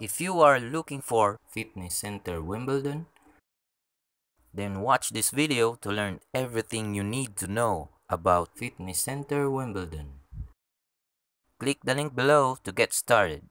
If you are looking for Fitness Center Wimbledon, then watch this video to learn everything you need to know about Fitness Center Wimbledon. Click the link below to get started.